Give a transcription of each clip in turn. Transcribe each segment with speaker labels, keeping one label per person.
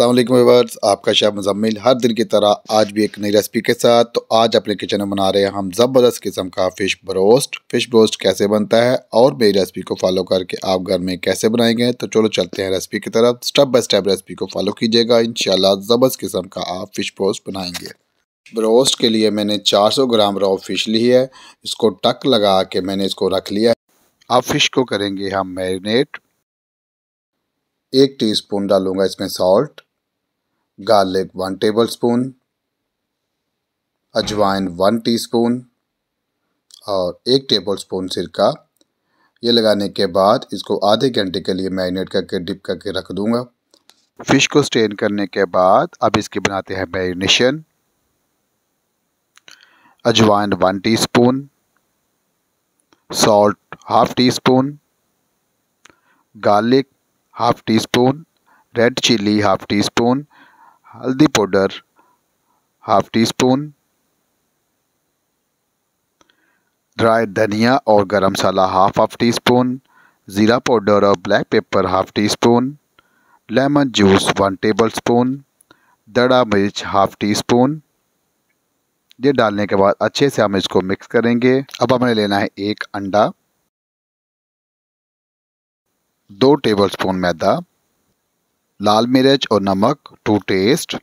Speaker 1: असलम आपका शाह मुजम्मिल हर दिन की तरह आज भी एक नई रेसिपी के साथ तो आज अपने किचन में बना रहे हैं हम ज़बरदस्त किस्म का फ़िश ब्रोस्ट फ़िश ब्रोस्ट कैसे बनता है और मेरी रेसिपी को फॉलो करके आप घर में कैसे बनाएंगे तो चलो चलते हैं रेसिपी की तरफ स्टेप बाय स्टेप रेसिपी को फॉलो कीजिएगा इन ज़बरदस्त किस्म का आप फ़िश ब्रोस्ट बनाएंगे ब्रोस्ट के लिए मैंने 400 ग्राम रॉ फिश ली है इसको टक लगा के मैंने इसको रख लिया है अब फिश को करेंगे हम मैरिनेट एक टीस्पून डालूंगा इसमें salt garlic one tablespoon अजवाइन वन टीस्पून और एक टेबल स्पून सिरका ये लगाने के बाद इसको आधे घंटे के लिए मैरिनेट करके डिप करके रख दूंगा फ़िश को स्टेन करने के बाद अब इसके बनाते हैं मैरिनेशन अजवाइन one teaspoon, salt half teaspoon garlic half teaspoon red chilli half teaspoon हल्दी powder half teaspoon dry धनिया और garam masala half half teaspoon ज़ीरा पाउडर और black pepper half teaspoon lemon juice one tablespoon दड़ा मिर्च half tea spoon ये डालने के बाद अच्छे से हम इसको मिक्स करेंगे अब हमें लेना है एक अंडा दो टेबलस्पून मैदा लाल मिर्च और नमक टू टेस्ट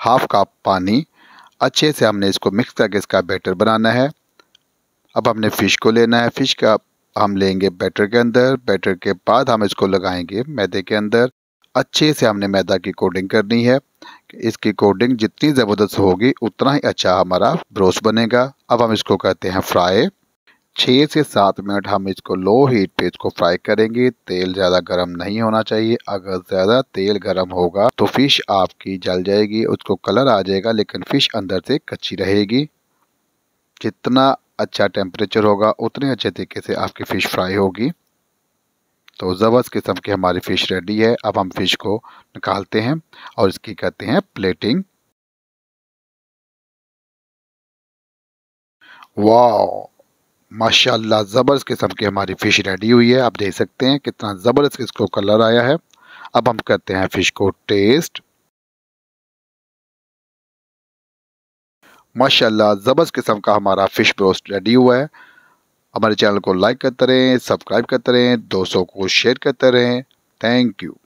Speaker 1: हाफ कप पानी अच्छे से हमने इसको मिक्स करके इसका बैटर बनाना है अब हमने फ़िश को लेना है फ़िश का हम लेंगे बैटर के अंदर बैटर के बाद हम इसको लगाएंगे मैदे के अंदर अच्छे से हमने मैदा की कोटिंग करनी है इसकी कोडिंग जितनी ज़बरदस्त होगी उतना ही अच्छा हमारा ब्रोस बनेगा अब हम इसको कहते हैं फ्राई छः से सात मिनट हम इसको लो हीट पे इसको फ्राई करेंगे तेल ज़्यादा गर्म नहीं होना चाहिए अगर ज़्यादा तेल गर्म होगा तो फिश आपकी जल जाएगी उसको कलर आ जाएगा लेकिन फ़िश अंदर से कच्ची रहेगी जितना अच्छा टेम्परेचर होगा उतने अच्छे तरीके से आपकी फ़िश फ्राई होगी तो ज़बरदस्त किस्म की हमारी फ़िश रेडी है अब हम फिश को निकालते हैं और इसकी करते हैं प्लेटिंग वाह माशाल्लाह ज़बरदस्त किस्म की हमारी फ़िश रेडी हुई है आप देख सकते हैं कितना ज़बरदस्त इसको कलर आया है अब हम करते हैं फ़िश को टेस्ट माशाल्लाह ज़बरदस्त किस्म का हमारा फ़िश ब्रोस्ट रेडी हुआ है हमारे चैनल को लाइक करते रहें सब्सक्राइब करते रहें दोस्तों को शेयर करते रहें थैंक यू